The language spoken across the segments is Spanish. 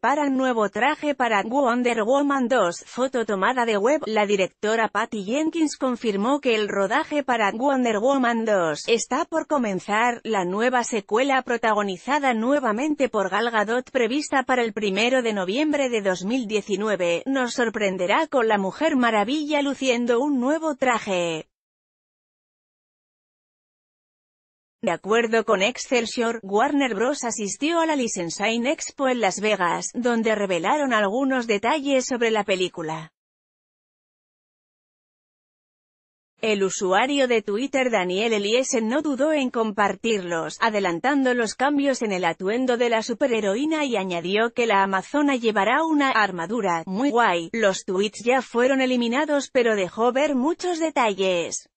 Para el nuevo traje para Wonder Woman 2. Foto tomada de web. La directora Patty Jenkins confirmó que el rodaje para Wonder Woman 2 está por comenzar. La nueva secuela protagonizada nuevamente por Gal Gadot prevista para el primero de noviembre de 2019, nos sorprenderá con la Mujer Maravilla luciendo un nuevo traje. De acuerdo con Excelsior, Warner Bros. asistió a la Licensing Expo en Las Vegas, donde revelaron algunos detalles sobre la película. El usuario de Twitter Daniel Eliesen no dudó en compartirlos, adelantando los cambios en el atuendo de la superheroína y añadió que la amazona llevará una armadura, muy guay. Los tweets ya fueron eliminados pero dejó ver muchos detalles.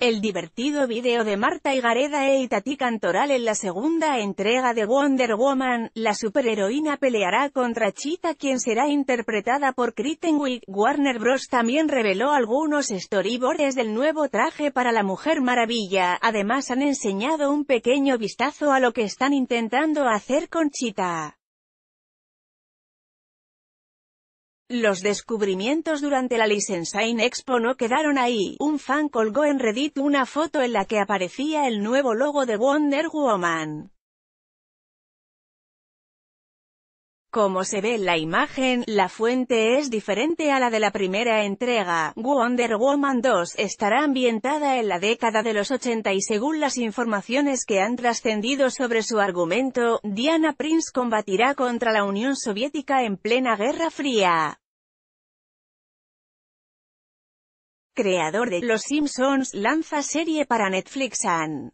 El divertido video de Marta Higareda e Itati Cantoral en la segunda entrega de Wonder Woman, la superheroína peleará contra Cheetah quien será interpretada por Kristen Warner Bros. también reveló algunos storyboards del nuevo traje para la Mujer Maravilla, además han enseñado un pequeño vistazo a lo que están intentando hacer con Cheetah. Los descubrimientos durante la in Expo no quedaron ahí. Un fan colgó en Reddit una foto en la que aparecía el nuevo logo de Wonder Woman. Como se ve en la imagen, la fuente es diferente a la de la primera entrega. Wonder Woman 2 estará ambientada en la década de los 80 y según las informaciones que han trascendido sobre su argumento, Diana Prince combatirá contra la Unión Soviética en plena Guerra Fría. Creador de Los Simpsons lanza serie para Netflix An.